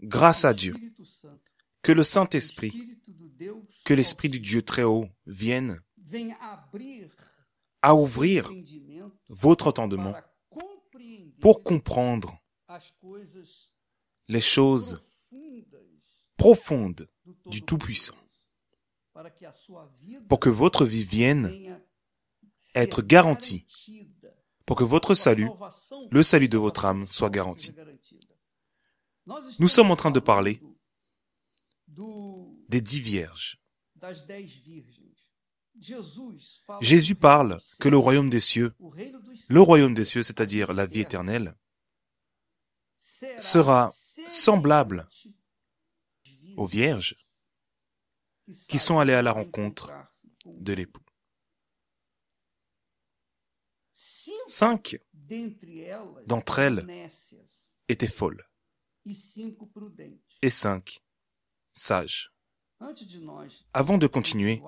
Grâce à Dieu. Que le Saint-Esprit, que l'Esprit du Dieu très haut vienne à ouvrir votre entendement pour comprendre les choses profondes du Tout-Puissant, pour que votre vie vienne être garantie, pour que votre salut, le salut de votre âme, soit garanti. Nous sommes en train de parler des dix vierges. Jésus parle que le royaume des cieux, le royaume des cieux, c'est-à-dire la vie éternelle, sera semblable aux vierges qui sont allées à la rencontre de l'époux. Cinq d'entre elles étaient folles et cinq sages. Avant de continuer,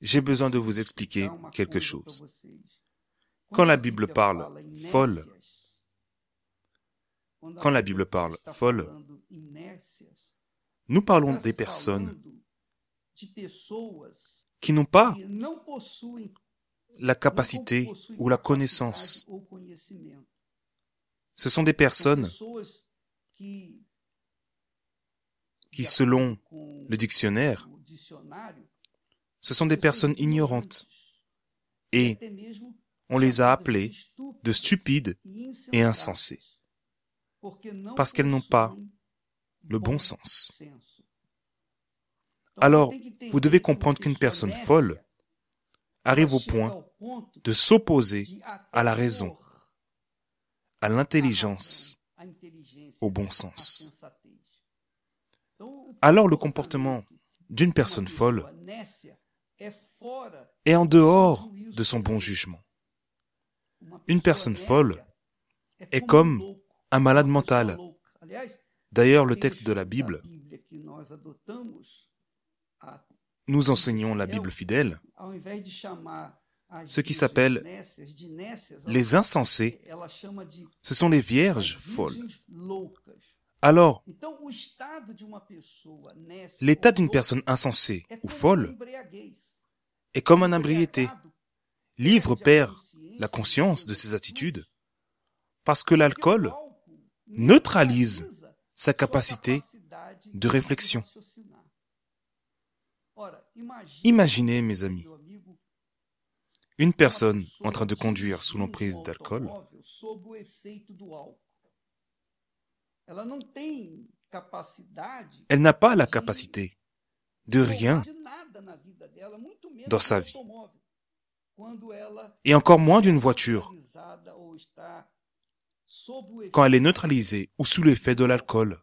j'ai besoin de vous expliquer quelque chose. Quand la Bible parle folle, quand la Bible parle folle, nous parlons des personnes qui n'ont pas la capacité ou la connaissance ce sont des personnes qui, selon le dictionnaire, ce sont des personnes ignorantes. Et on les a appelées de stupides et insensées, parce qu'elles n'ont pas le bon sens. Alors, vous devez comprendre qu'une personne folle arrive au point de s'opposer à la raison à l'intelligence, au bon sens. Alors le comportement d'une personne folle est en dehors de son bon jugement. Une personne folle est comme un malade mental. D'ailleurs, le texte de la Bible, nous enseignons la Bible fidèle, ce qui s'appelle les insensés. Ce sont les vierges folles. Alors, l'état d'une personne insensée ou folle est comme un imbriété. Livre perd la conscience de ses attitudes parce que l'alcool neutralise sa capacité de réflexion. Imaginez, mes amis, une personne en train de conduire sous l'emprise d'alcool elle n'a pas la capacité de rien dans sa vie. Et encore moins d'une voiture quand elle est neutralisée ou sous l'effet de l'alcool.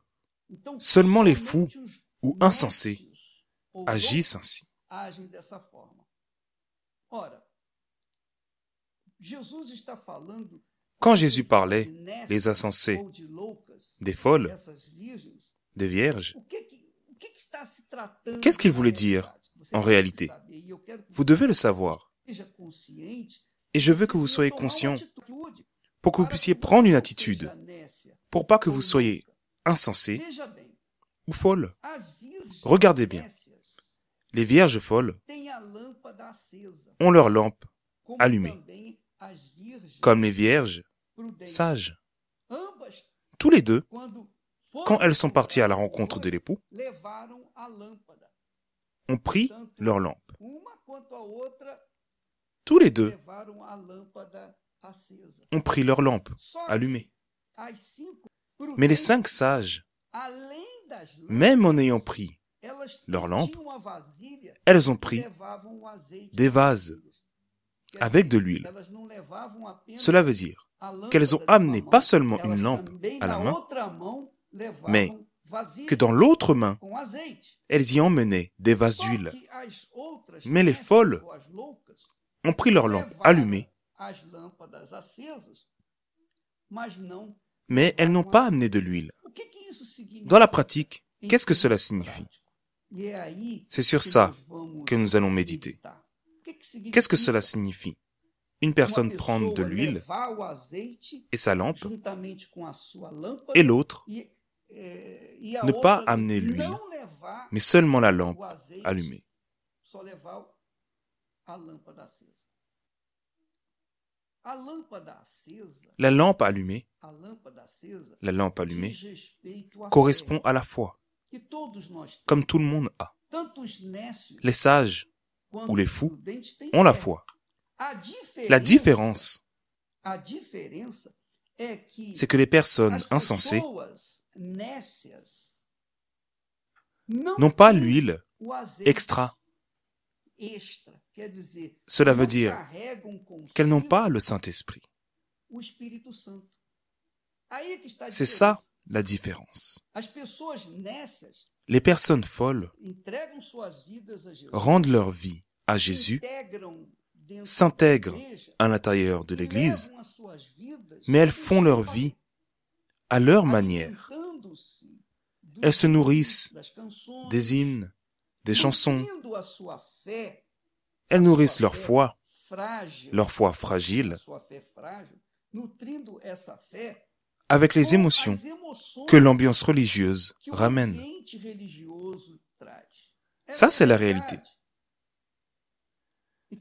Seulement les fous ou insensés agissent ainsi. Quand Jésus parlait, les insensés, des folles, des vierges. Qu'est-ce qu'il voulait dire en réalité e Vous devez le savoir. Et je veux que vous soyez conscient pour que vous puissiez prendre une attitude, pour pas que vous soyez insensé ou folle. Regardez bien. Les vierges folles ont leur lampe allumée comme les vierges sages. Tous les deux, quand elles sont parties à la rencontre de l'époux, ont pris leur lampe. Tous les deux ont pris leur lampe allumée. Mais les cinq sages, même en ayant pris leur lampe, elles ont pris e des vases avec de l'huile. Cela veut dire qu'elles ont amené pas seulement une lampe à la main, mais que dans l'autre main, elles y emmenaient des vases d'huile. Mais les folles ont pris leur lampes allumées, mais elles n'ont pas amené de l'huile. Dans la pratique, qu'est-ce que cela signifie C'est sur ça que nous allons méditer. Qu'est-ce que cela signifie Une personne prendre de l'huile et sa lampe, et l'autre e, eh, e ne pas amener l'huile, mais seulement la lampe allumée. La lampe allumée, la lampe allumée correspond à la foi, comme tout le monde a. Les sages, ou les fous ont la foi. La différence, c'est que les personnes insensées n'ont pas l'huile extra. Cela veut dire qu'elles n'ont pas le Saint-Esprit. C'est ça la différence. Les personnes folles rendent leur vie à Jésus, s'intègrent à l'intérieur de l'Église, mais elles font leur vie à leur manière. Elles se nourrissent des hymnes, des chansons. Elles nourrissent leur foi, leur foi fragile avec les émotions que l'ambiance religieuse ramène. Ça, c'est la réalité.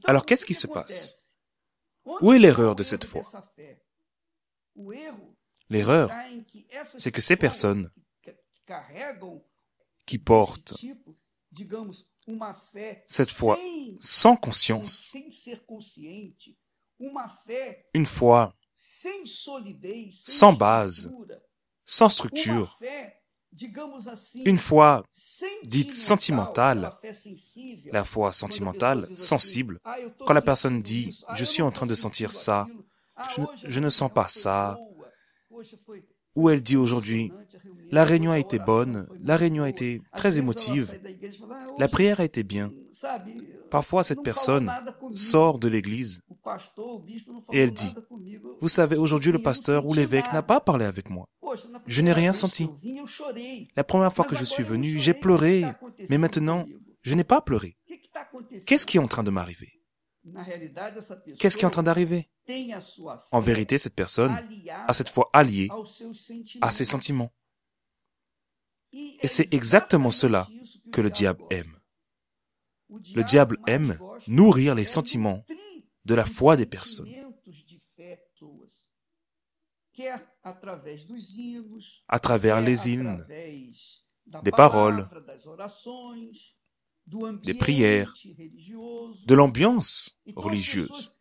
Alors, qu'est-ce qui se passe Où est l'erreur de cette foi L'erreur, c'est que ces personnes qui portent cette foi sans conscience, une foi sans base, sans structure, une foi dite sentimentale, la foi sentimentale, sensible, ah, quand la personne dit ⁇ ah, je suis en train de sentir ça, ah, je, ne sens pas ça ⁇ ou elle dit aujourd'hui ⁇ la réunion a été bonne, la réunion a été très émotive, e la prière a été bien ⁇ Parfois cette personne sort de l'église et elle dit ⁇ vous savez, aujourd'hui, le pasteur ou l'évêque n'a pas parlé avec moi. Je n'ai rien senti. La première fois que je suis venu, j'ai pleuré, mais maintenant, je n'ai pas pleuré. Qu'est-ce qui est en train de m'arriver Qu'est-ce qui est en train d'arriver En vérité, cette personne a cette fois alliée à ses sentiments. Et c'est exactement cela que le diable aime. Le diable aime nourrir les sentiments de la foi des personnes à travers les hymnes, des paroles, des prières, de l'ambiance e religieuse.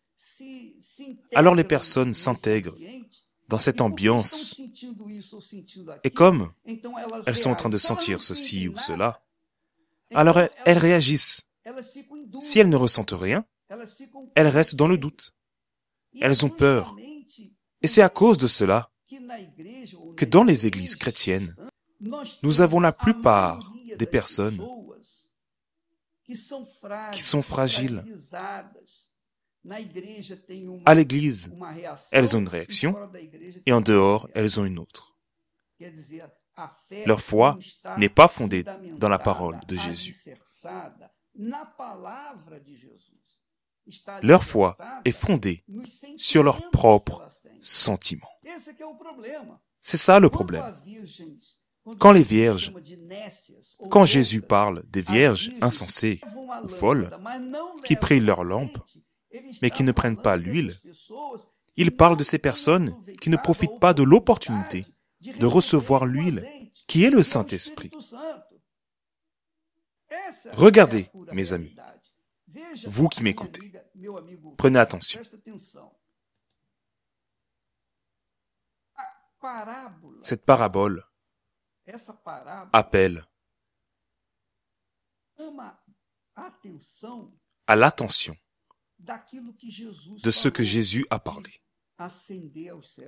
Alors les personnes s'intègrent dans cette e ambiance. Et comme elles sont en train de sentir ceci ou cela, alors elles réagissent. Si elles ne ressentent rien, elles restent dans le doute. E elles ont peur. Et c'est à cause de cela que dans les églises chrétiennes, nous avons la plupart des personnes qui sont fragiles. À l'église, elles ont une réaction et en dehors, elles ont une autre. Leur foi n'est pas fondée dans la parole de Jésus. Leur foi est fondée sur leurs propres sentiments. C'est ça le problème. Quand les vierges, quand Jésus parle des vierges insensées ou folles, qui prient leur lampe, mais qui ne prennent pas l'huile, il parle de ces personnes qui ne profitent pas de l'opportunité de recevoir l'huile, qui est le Saint-Esprit. Regardez, mes amis, vous qui m'écoutez, prenez attention. Cette parabole appelle à l'attention de ce que Jésus a parlé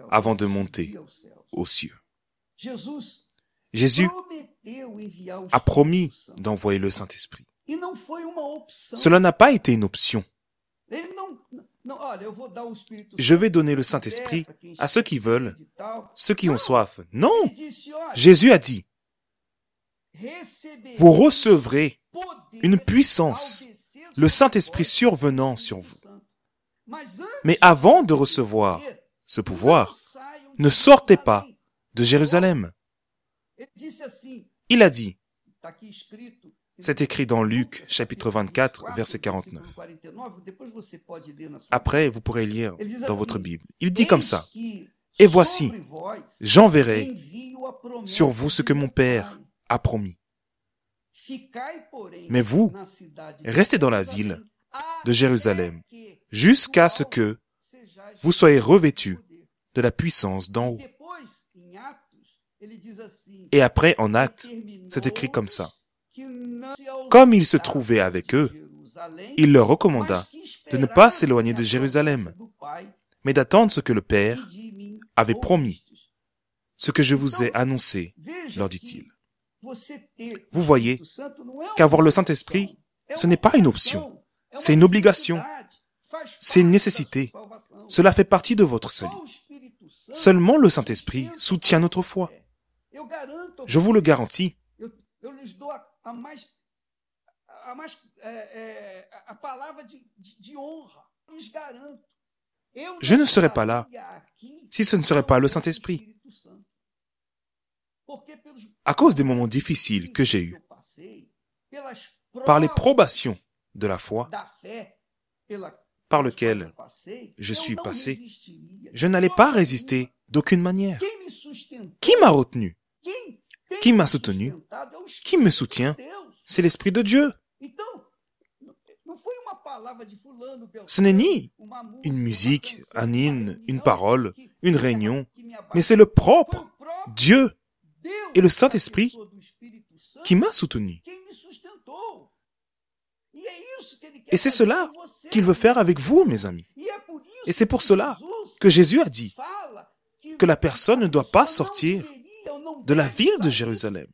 avant de monter aux cieux. Jésus a promis d'envoyer le Saint-Esprit. E Cela n'a pas été une option. E Je vais donner le Saint-Esprit à ceux qui veulent, e ceux qui ont soif. Non Jésus a dit, vous recevrez une puissance, le Saint-Esprit survenant sur vous. Mais avant de recevoir ce pouvoir, ne sortez pas de Jérusalem. Il a dit, c'est écrit dans Luc chapitre 24, verset 49. Après, vous pourrez lire dans votre Bible. Il dit comme ça, Et voici, j'enverrai sur vous ce que mon Père a promis. Mais vous, restez dans la ville de Jérusalem jusqu'à ce que vous soyez revêtus de la puissance d'en e haut. Et après, en e acte, c'est écrit comme ça. Comme il se trouvait avec eux, il leur recommanda de ne pas s'éloigner de Jérusalem, mais d'attendre ce que le Père avait promis, ce que je vous ai annoncé, leur dit-il. Vous voyez qu'avoir le Saint-Esprit, ce n'est pas une option, c'est une obligation, c'est une nécessité. Cela fait partie de votre salut. Seulement le Saint-Esprit soutient notre foi. Je vous le garantis. Je ne serais pas là si ce ne serait pas le Saint-Esprit. À cause des moments difficiles que j'ai eus, par les probations de la foi par lequel je suis passé, je n'allais pas résister d'aucune manière. Qui m'a retenu qui m'a soutenu Qui me soutient C'est l'Esprit de Dieu. Ce n'est ni une musique, un hymne, une parole, une réunion, mais c'est le propre Dieu et le Saint-Esprit qui m'a soutenu. E et c'est cela qu'il veut faire avec vous, mes amis. E et c'est pour cela que Jésus a dit que la personne ne doit pas sortir de la ville de Jérusalem.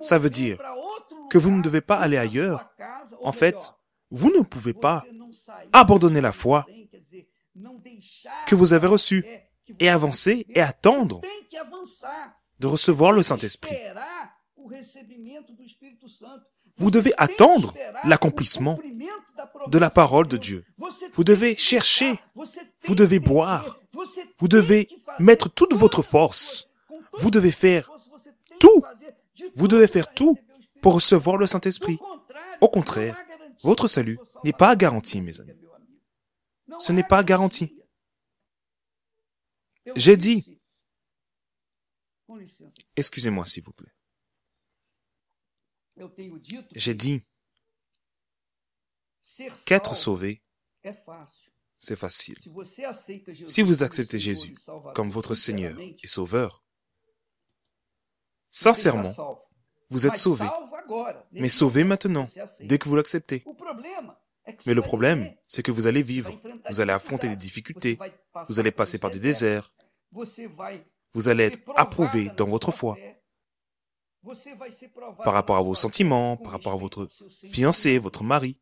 Ça veut dire que vous ne devez pas aller ailleurs. En fait, vous ne pouvez pas abandonner la foi que vous avez reçue et avancer et attendre de recevoir le Saint-Esprit. Vous devez attendre l'accomplissement de la parole de Dieu. Vous devez chercher, vous devez boire, vous devez mettre toute votre force, vous devez faire tout, vous devez faire tout pour recevoir le Saint-Esprit. Au contraire, votre salut n'est pas garanti, mes amis. Ce n'est pas garanti. J'ai dit, excusez-moi s'il vous plaît. J'ai dit, qu'être sauvé, c'est facile. Si vous acceptez e Jésus comme votre Seigneur et Sauveur, sincèrement, vous êtes sauvé. Mais sauvé maintenant, dès que vous l'acceptez. Mais le problème, c'est que vous allez vivre, vous allez affronter des difficultés, vous allez passer par des déserts, vous allez être approuvé dans votre foi, par rapport à vos sentiments, par rapport à votre fiancé, votre mari,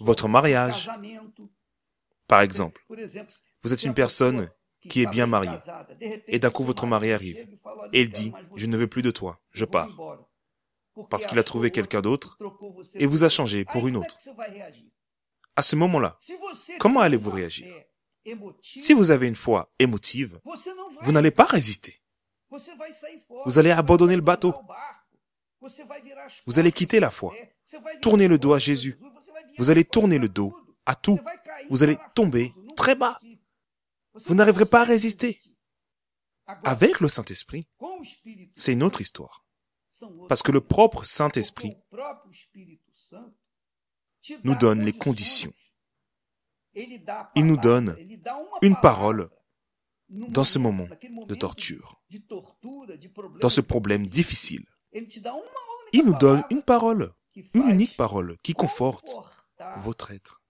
votre mariage, par exemple. Vous êtes une personne qui est bien mariée, et d'un coup votre mari e arrive, et il dit, je ne veux plus de toi, je pars, parce qu'il a trouvé quelqu'un d'autre, et vous a changé pour une autre. À ce moment-là, comment allez-vous réagir Si vous avez une foi émotive, vous n'allez pas résister. Vous allez abandonner le bateau. Um Vous allez quitter la foi. Tournez le dos à Jésus. Vous allez tourner le dos à tout. Vous allez tomber très bas. Vous n'arriverez pas à résister. Avec le Saint-Esprit, c'est une autre histoire. Parce que le propre Saint-Esprit nous donne les conditions. Il nous donne une parole dans ce moment de torture, dans ce problème difficile. Bah, Il nous donne une parole, une unique parole qui conforte votre être.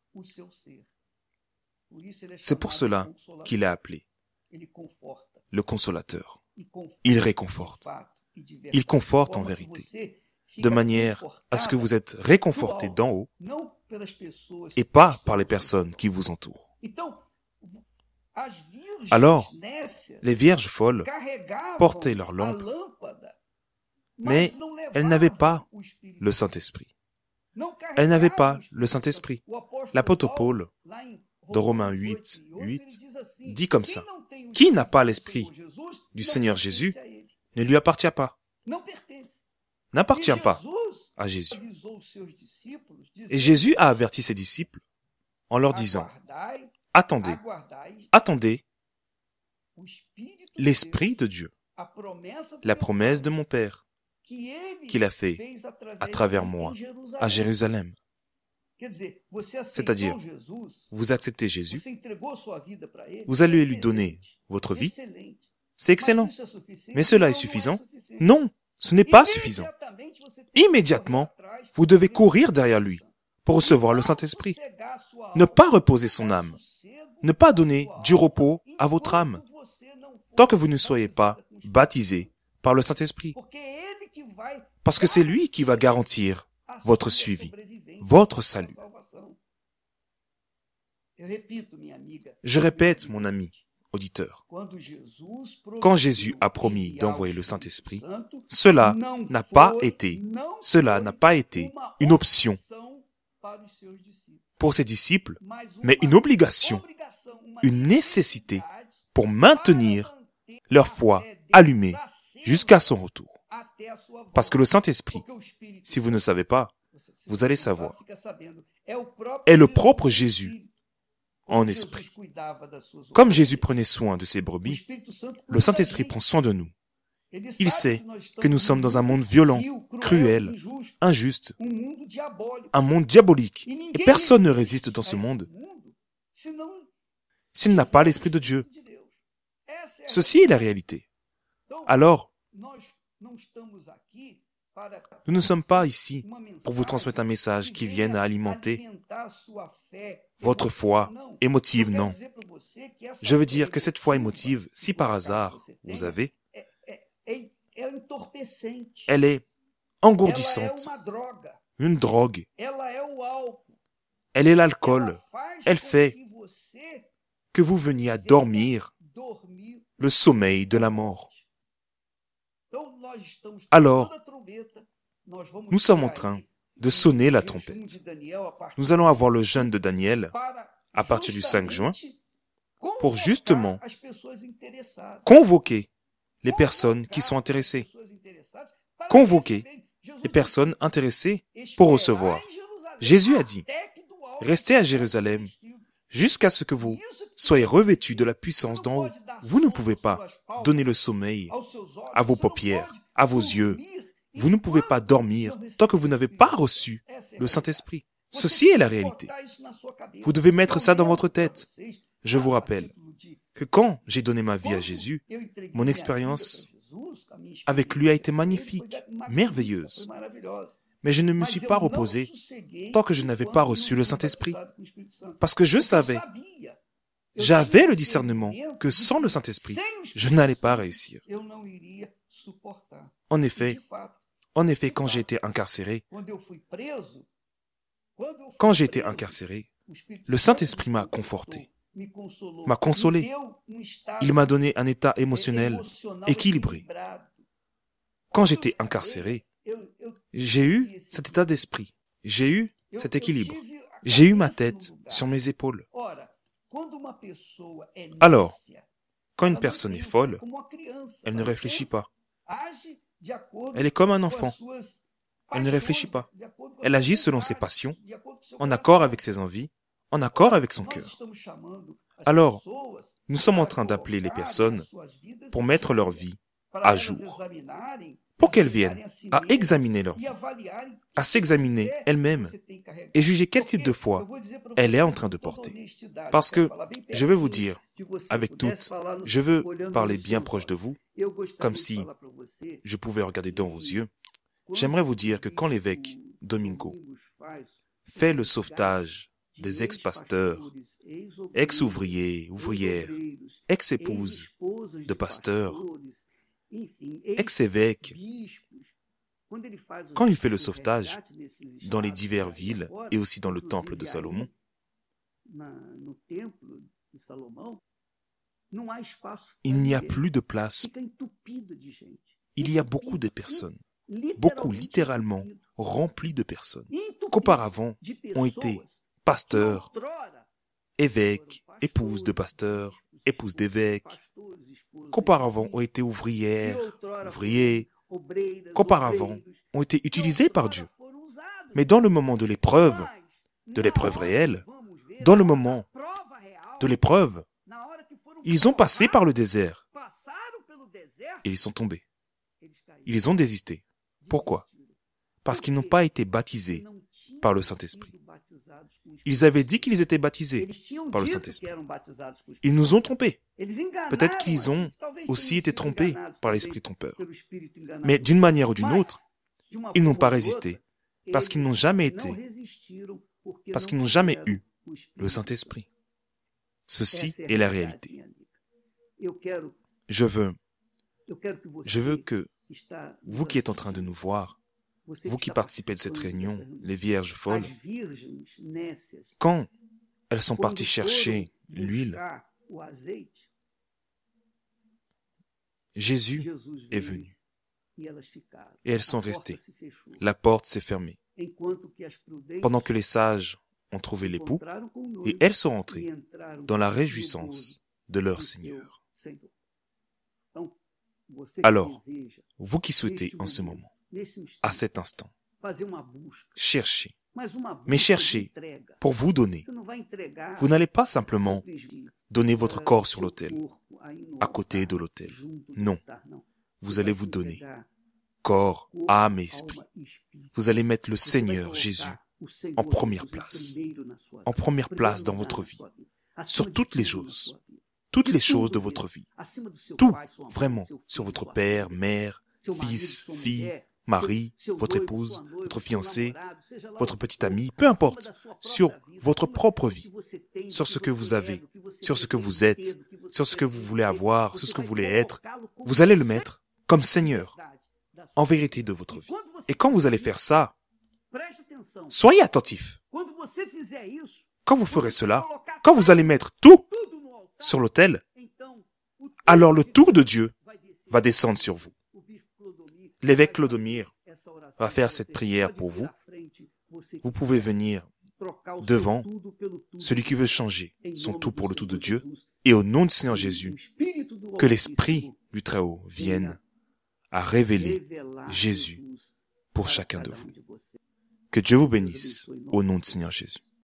C'est pour cela qu'il est appelé le consolateur. Il réconforte. Il conforte en vérité, de manière à ce que vous êtes réconforté d'en haut et pas par les personnes qui vous entourent. Alors, les vierges folles portaient leurs lampes, mais elles n'avaient pas le Saint-Esprit. Elles n'avaient pas le Saint-Esprit. L'apôtre Paul, de Romains 8, 8, dit comme ça, Qui n'a pas l'Esprit du Seigneur Jésus ne lui appartient pas. E N'appartient pas à Jésus. Et Jésus a averti ses disciples en leur disant, attendez, attendez l'Esprit de Dieu, la promesse de mon Père, qu'il a fait à travers moi à Jérusalem. C'est-à-dire, vous acceptez Jésus, vous allez lui donner votre vie. C'est excellent. Mais cela est suffisant Non, ce n'est pas suffisant. Immédiatement, vous devez courir derrière lui pour recevoir le Saint-Esprit. Ne pas reposer son âme ne pas donner du repos à votre âme tant que vous ne soyez pas baptisé par le Saint-Esprit. Parce que c'est lui qui va garantir votre suivi, votre salut. Je répète, mon ami, auditeur, quand Jésus a promis d'envoyer le Saint-Esprit, cela n'a pas été, cela n'a pas été une option pour ses disciples, mais une obligation une nécessité pour maintenir leur foi allumée jusqu'à son retour. Parce que le Saint-Esprit, si vous ne savez pas, vous allez savoir, est le propre Jésus en esprit. Comme Jésus prenait soin de ses brebis, le Saint-Esprit prend soin de nous. Il sait que nous sommes dans un monde violent, cruel, injuste, un monde diabolique, et personne ne résiste dans ce monde, s'il n'a pas l'Esprit de Dieu. Ceci est la réalité. Alors, nous ne sommes pas ici pour vous transmettre un message qui vienne à alimenter votre foi émotive, non. Je veux dire que cette foi émotive, si par hasard vous avez, elle est engourdissante, une drogue. Elle est l'alcool. Elle fait que vous veniez à dormir le sommeil de la mort. Alors, nous sommes en train de sonner la trompette. Nous allons avoir le jeûne de Daniel à partir du 5 juin pour justement convoquer les personnes qui sont intéressées. Convoquer les personnes intéressées pour recevoir. Jésus a dit, restez à Jérusalem jusqu'à ce que vous Soyez revêtus de la puissance d'en haut. Vous ne pouvez pas donner le sommeil à vos paupières, à vos yeux. Vous ne pouvez pas dormir tant que vous n'avez pas reçu le Saint-Esprit. Ceci est la réalité. Vous devez mettre ça dans votre tête. Je vous rappelle que quand j'ai donné ma vie à Jésus, mon expérience avec lui a été magnifique, merveilleuse. Mais je ne me suis pas reposé tant que je n'avais pas reçu le Saint-Esprit. Parce que je savais j'avais le discernement que sans le Saint-Esprit, je n'allais pas réussir. En effet, en effet, quand j'étais incarcéré, quand j'étais incarcéré, le Saint-Esprit m'a conforté, m'a consolé. Il m'a donné un état émotionnel équilibré. Quand j'étais incarcéré, j'ai eu cet état d'esprit, j'ai eu cet équilibre, j'ai eu ma tête sur mes épaules. Alors, quand une personne est folle, elle ne réfléchit pas. Elle est comme un enfant. Elle ne réfléchit pas. Elle agit selon ses passions, en accord avec ses envies, en accord avec son cœur. Alors, nous sommes en train d'appeler les personnes pour mettre leur vie à jour pour qu'elles viennent à examiner leur à s'examiner elle-même et juger quel type de foi elle est en train de porter. Parce que, je veux vous dire, avec toutes, je veux parler bien proche de vous, comme si je pouvais regarder dans vos yeux. J'aimerais vous dire que quand l'évêque Domingo fait le sauvetage des ex-pasteurs, ex-ouvriers, ouvrières, ex-épouses de pasteurs, ex-évêque, quand il fait le sauvetage dans les diverses villes et aussi dans le temple de Salomon, il n'y a plus de place. Il y a beaucoup de personnes, beaucoup littéralement remplies de personnes, qu'auparavant ont été pasteurs, évêques, épouses de pasteurs, épouses d'évêques, qu'auparavant ont été ouvrières, ouvriers, qu'auparavant ont été utilisés par Dieu. Mais dans le moment de l'épreuve, de l'épreuve réelle, dans le moment de l'épreuve, ils ont passé par le désert et ils sont tombés. Ils ont désisté. Pourquoi Parce qu'ils n'ont pas été baptisés par le Saint-Esprit. Ils avaient dit qu'ils étaient baptisés par le Saint-Esprit. Ils nous ont trompés. Peut-être qu'ils ont aussi été trompés par l'esprit trompeur. Mais d'une manière ou d'une autre, ils n'ont pas résisté parce qu'ils n'ont jamais été, parce qu'ils n'ont jamais eu le Saint-Esprit. Ceci est la réalité. Je veux, je veux que vous qui êtes en train de nous voir, vous qui participez de cette réunion, les vierges folles, quand elles sont parties chercher l'huile, Jésus est venu. E et elles sont restées. La porte s'est fermée. Pendant que les sages ont trouvé l'époux, et elles sont entrées e dans la réjouissance de leur Seigneur. Alors, vous qui souhaitez en ce moment à cet instant. Cherchez, mais cherchez pour vous donner. Vous n'allez pas simplement donner votre eh, corps sur l'autel, à côté de l'autel. Non, vous allez vous donner corps, âme et esprit. Vous allez mettre le Seigneur Jésus en première place, en première place dans votre vie, sur toutes les choses, toutes les choses de votre vie, tout vraiment sur votre père, mère, fils, fille, Marie, votre épouse, votre fiancé, votre petite amie, peu importe, sur votre propre vie, sur ce que vous avez, sur ce que vous êtes, sur ce que vous voulez avoir, sur ce que vous voulez être, vous allez le mettre comme Seigneur, en vérité de votre e vie. Et quand vous allez faire ça, soyez attentif. Quand vous ferez cela, quand vous allez mettre tout sur l'autel, alors le tout de Dieu va descendre sur vous. L'évêque Clodomir va faire cette prière pour vous. Vous pouvez venir devant celui qui veut changer son tout pour le tout de Dieu et au nom du Seigneur Jésus, que l'Esprit du Très-Haut vienne à révéler Jésus pour chacun de vous. Que Dieu vous bénisse au nom du Seigneur Jésus.